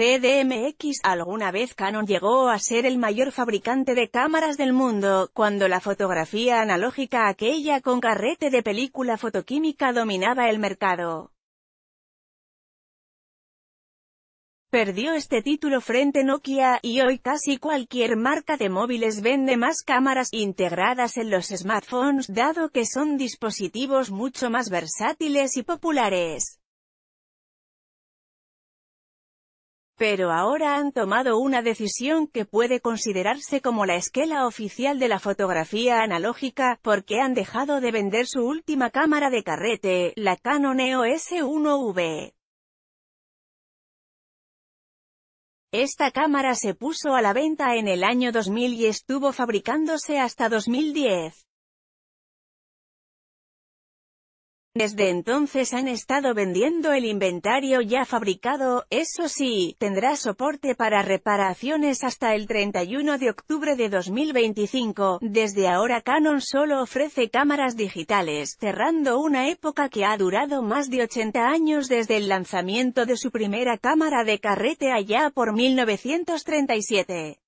CDMX. Alguna vez Canon llegó a ser el mayor fabricante de cámaras del mundo, cuando la fotografía analógica aquella con carrete de película fotoquímica dominaba el mercado. Perdió este título frente Nokia, y hoy casi cualquier marca de móviles vende más cámaras integradas en los smartphones dado que son dispositivos mucho más versátiles y populares. Pero ahora han tomado una decisión que puede considerarse como la esquela oficial de la fotografía analógica, porque han dejado de vender su última cámara de carrete, la Canon EOS 1V. Esta cámara se puso a la venta en el año 2000 y estuvo fabricándose hasta 2010. Desde entonces han estado vendiendo el inventario ya fabricado, eso sí, tendrá soporte para reparaciones hasta el 31 de octubre de 2025. Desde ahora Canon solo ofrece cámaras digitales, cerrando una época que ha durado más de 80 años desde el lanzamiento de su primera cámara de carrete allá por 1937.